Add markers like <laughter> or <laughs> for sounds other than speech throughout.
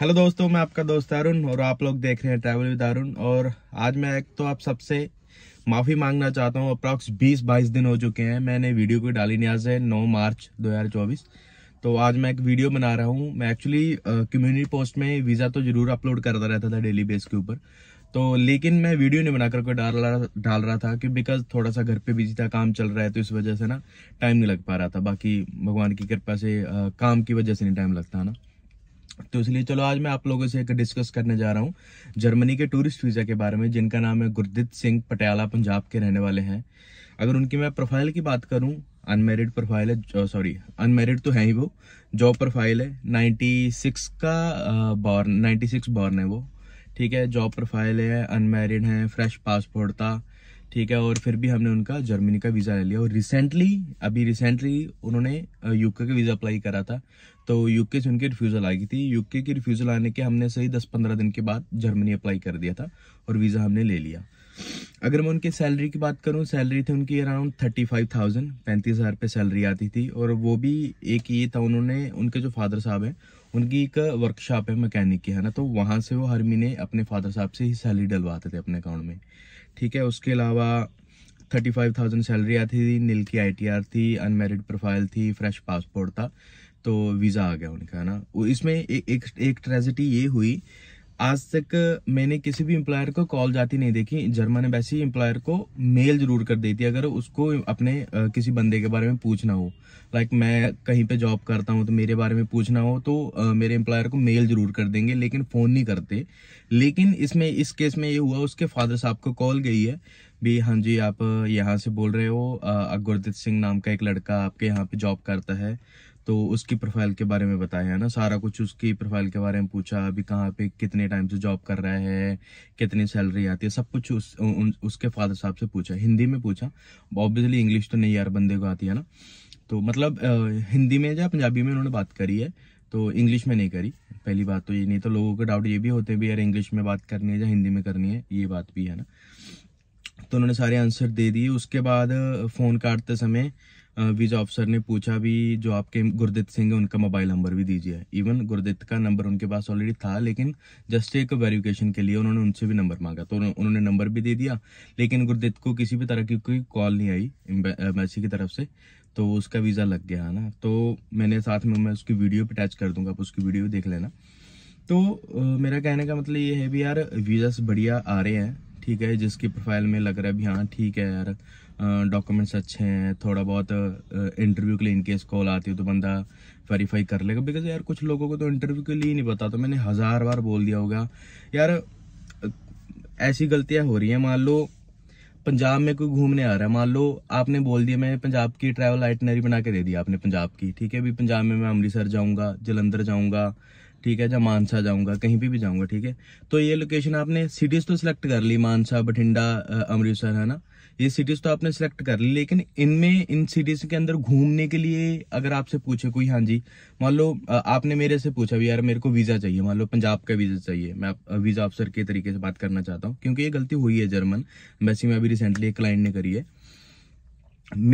hello दोस्तों मैं आपका दोस्त अरुण और आप लोग देख रहे हैं ट्रैवल विद अरुण और आज मैं एक तो आप सबसे माफ़ी मांगना चाहता हूँ अप्रॉक्स 20 बाईस दिन हो चुके हैं मैंने वीडियो को डाली नहीं आज है नौ मार्च 2024 तो आज मैं एक वीडियो बना रहा हूँ मैं एक्चुअली कम्युनिटी पोस्ट में वीज़ा तो ज़रूर अपलोड करता रहता था डेली बेस के ऊपर तो लेकिन मैं वीडियो नहीं बनाकर कोई डाल रहा डाल रहा था कि बिकॉज थोड़ा सा घर पे बिजी था काम चल रहा है तो इस वजह से ना टाइम नहीं लग पा रहा था बाकी भगवान की कृपा से आ, काम की वजह से नहीं टाइम लगता ना तो इसलिए चलो आज मैं आप लोगों से एक डिस्कस करने जा रहा हूँ जर्मनी के टूरिस्ट वीज़ा के बारे में जिनका नाम है गुरदित सिंह पटियाला पंजाब के रहने वाले हैं अगर उनकी मैं प्रोफाइल की बात करूँ अनमेरिड प्रोफाइल है सॉरी अनमेरिड तो है ही वो जॉब प्रोफाइल है नाइन्टी का बॉर्न नाइन्टी बॉर्न है वो ठीक है जॉब प्रोफाइल है अनमेरिड है फ्रेश पासपोर्ट था ठीक है और फिर भी हमने उनका जर्मनी का वीज़ा ले लिया और रिसेंटली अभी रिसेंटली उन्होंने यूके का वीज़ा अप्लाई करा था तो यूके से उनकी रिफ्यूज़ल आ गई थी यूके की रिफ्यूज़ल आने के हमने सही दस पंद्रह दिन के बाद जर्मनी अप्लाई कर दिया था और वीज़ा हमने ले लिया अगर मैं उनके सैलरी की बात करूं सैलरी थी उनकी अराउंड थर्टी फाइव थाउजेंड पैंतीस हज़ार रुपये सैलरी आती थी और वो भी एक ये था उन्होंने उनके जो फादर साहब हैं उनकी एक वर्कशॉप है मैकेनिक की है ना तो वहां से वो हर महीने अपने फादर साहब से ही सैलरी डलवाते थे अपने अकाउंट में ठीक है उसके अलावा थर्टी फाइव थाउजेंड सैलरी आती थी नील की आईटीआर थी अनमेरिड प्रोफाइल थी फ्रेश पासपोर्ट था तो वीज़ा आ गया उनका है ना इसमें ए, एक एक ट्रेजिडी ये हुई आज तक मैंने किसी भी एम्प्लॉयर को कॉल जाती नहीं देखी जर्मन एम्बेसी इम्प्लॉयर को मेल जरूर कर देती है अगर उसको अपने किसी बंदे के बारे में पूछना हो लाइक मैं कहीं पे जॉब करता हूँ तो मेरे बारे में पूछना हो तो मेरे एम्प्लॉयर को मेल जरूर कर देंगे लेकिन फ़ोन नहीं करते लेकिन इसमें इस केस में ये हुआ उसके फादर साहब को कॉल गई है भी हाँ जी आप यहाँ से बोल रहे हो गुरदित सिंह नाम का एक लड़का आपके यहाँ पे जॉब करता है तो उसकी प्रोफाइल के बारे में बताया है ना सारा कुछ उसकी प्रोफाइल के बारे में पूछा अभी कहाँ पे कितने टाइम से जॉब कर रहा है कितनी सैलरी आती है सब कुछ उस उन, उसके फादर साहब से पूछा हिंदी में पूछा ऑब्वियसली इंग्लिश तो नहीं यार बंदे को आती है ना तो मतलब हिंदी में या पंजाबी में उन्होंने बात करी है तो इंग्लिश में नहीं करी पहली बात तो ये नहीं तो लोगों के डाउट ये भी होते हैं भी यार इंग्लिश में बात करनी है या हिंदी में करनी है ये बात भी है ना तो उन्होंने सारे आंसर दे दिए उसके बाद फ़ोन काटते समय वीजा ऑफिसर ने पूछा भी जो आपके गुरदित सिंह है उनका मोबाइल नंबर भी दीजिए इवन गुरदित का नंबर उनके पास ऑलरेडी था लेकिन जस्ट एक वेरिफिकेशन के लिए उन्होंने उनसे भी नंबर मांगा तो उन्होंने नंबर भी दे दिया लेकिन गुरदित को किसी भी तरह की कोई कॉल नहीं आई एम्बेसी की तरफ से तो उसका वीज़ा लग गया है ना तो मैंने साथ में मैं उसकी वीडियो भी अटैच कर दूंगा आप उसकी वीडियो देख लेना तो मेरा कहने का मतलब ये है भी यार वीज़ास बढ़िया आ रहे हैं ठीक है जिसकी प्रोफाइल में लग रहा है भी हाँ ठीक है यार डॉक्यूमेंट्स अच्छे हैं थोड़ा बहुत इंटरव्यू के लिए इनकेस कॉल आती है तो बंदा वेरीफाई कर लेगा बिकॉज यार कुछ लोगों को तो इंटरव्यू के लिए ही नहीं पता तो मैंने हज़ार बार बोल दिया होगा यार ऐसी गलतियाँ हो रही हैं मान लो पंजाब में कोई घूमने आ रहा है मान लो आपने बोल दिया मैं पंजाब की ट्रैवल आइटनरी बना के दे दी आपने पंजाब की ठीक है अभी पंजाब में मैं अमृतसर जाऊँगा जलंधर जाऊँगा ठीक है जब मानसा जाऊंगा कहीं भी भी जाऊंगा ठीक है तो ये लोकेशन आपने सिटीज़ तो सिलेक्ट कर ली मानसा बठिंडा अमृतसर है ना ये सिटीज़ तो आपने सिलेक्ट कर ली लेकिन इनमें इन सिटीज़ के अंदर घूमने के लिए अगर आपसे पूछे कोई हाँ जी मान लो आपने मेरे से पूछा भी यार मेरे को वीज़ा चाहिए मान लो पंजाब का वीज़ा चाहिए मैं वीज़ा अफसर के तरीके से बात करना चाहता हूँ क्योंकि ये गलती हुई है जर्मन वैसे में अभी रिसेंटली एक क्लाइंट ने करी है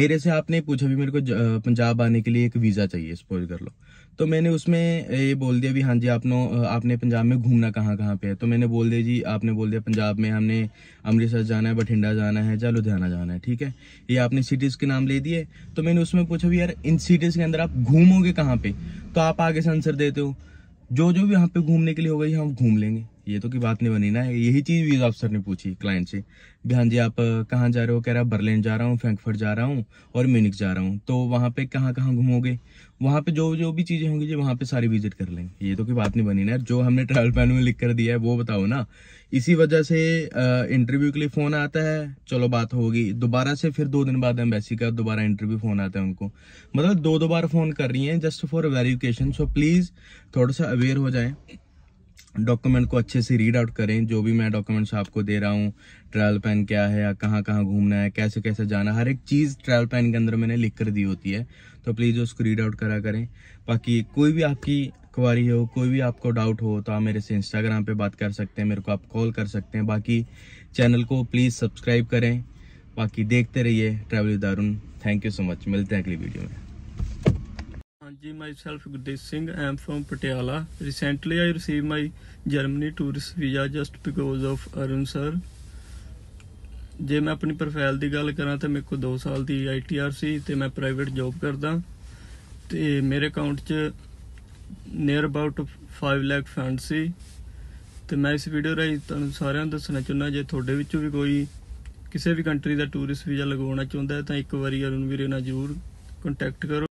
मेरे से आपने पूछा भी मेरे को पंजाब आने के लिए एक वीज़ा चाहिए सपोज कर लो तो मैंने उसमें ये बोल दिया भी हाँ जी आपने आपने पंजाब में घूमना कहाँ कहाँ पे है तो मैंने बोल दिया जी आपने बोल दिया पंजाब में हमने अमृतसर जाना है बठिंडा जाना है या लुधियाना जाना है ठीक है ये आपने सिटीज़ के नाम ले दिए तो मैंने उसमें पूछा भी यार इन सिटीज़ के अंदर आप घूमोगे कहाँ पर तो आप आगे से आंसर देते हो जो जो भी यहाँ पर घूमने के लिए होगा ये हम घूम लेंगे ये तो की बात नहीं बनी ना यही चीज़ वीज़ा अफसर ने पूछी क्लाइंट से भी हाँ जी आप कहाँ जा रहे हो कह रहा बर्लिन जा रहा हूँ फ्रैंकफर्ट जा रहा हूँ और म्यूनिक जा रहा हूँ तो वहाँ पे कहाँ कहाँ घूमोगे वहाँ पे जो जो भी चीज़ें होंगी जी वहाँ पे सारी विजिट कर लेंगे ये तो की बात नहीं बनी ना जो हमने ट्रैवल प्लान <laughs> में लिख कर दिया है वो बताओ ना इसी वजह से इंटरव्यू के लिए फ़ोन आता है चलो बात होगी दोबारा से फिर दो दिन बाद एम्बेसी का दोबारा इंटरव्यू फ़ोन आता है उनको मतलब दो दो बार फ़ोन कर रही हैं just for verification so please थोड़ा सा अवेयर हो जाए डॉक्यूमेंट को अच्छे से रीड आउट करें जो भी मैं डॉक्यूमेंट्स आपको दे रहा हूँ ट्रैवल पैन क्या है या कहाँ कहाँ घूमना है कैसे कैसे जाना हर एक चीज़ ट्रैवल पैन के अंदर मैंने लिख कर दी होती है तो प्लीज़ उसको रीड आउट करा करें बाकी कोई भी आपकी क्वारी हो कोई भी आपको डाउट हो तो आप मेरे से इंस्टाग्राम पर बात कर सकते हैं मेरे को आप कॉल कर सकते हैं बाकी चैनल को प्लीज़ सब्सक्राइब करें बाकी देखते रहिए ट्रैवल दारून थैंक यू सो मच मिलते हैं अगली वीडियो में ਹਾਂਜੀ myself Gurdesh Singh I am from Patiala recently I received my Germany tourist visa just because of Arun sir ਜੇ ਮੈਂ ਆਪਣੀ ਪ੍ਰੋਫਾਈਲ ਦੀ ਗੱਲ ਕਰਾਂ ਤਾਂ ਮੇਰੇ ਕੋਲ 2 ਸਾਲ ਦੀ ITR ਸੀ ਤੇ ਮੈਂ ਪ੍ਰਾਈਵੇਟ ਜੌਬ ਕਰਦਾ ਤੇ ਮੇਰੇ ਅਕਾਊਂਟ 'ਚ ਨੀਅਰ ਅਬਾਊਟ 5 ਲੱਖ ਫੰਡ ਸੀ ਤੇ ਮੈਂ ਇਸ ਵੀਡੀਓ ਰਾਹੀਂ ਤੁਹਾਨੂੰ ਸਾਰਿਆਂ ਨੂੰ ਦੱਸਣਾ ਚਾਹੁੰਦਾ ਜੇ ਤੁਹਾਡੇ ਵਿੱਚੋਂ ਵੀ ਕੋਈ ਕਿਸੇ ਵੀ ਕੰਟਰੀ ਦਾ ਟੂਰਿਸਟ ਵੀਜ਼ਾ ਲਗਵਾਉਣਾ ਚਾਹੁੰਦਾ ਹੈ ਤਾਂ ਇੱਕ ਵਾਰੀ ਅਰੁਣ ਵੀਰੇ ਨਾਲ ਜ਼ਰੂਰ ਕੰਟੈਕਟ ਕਰੋ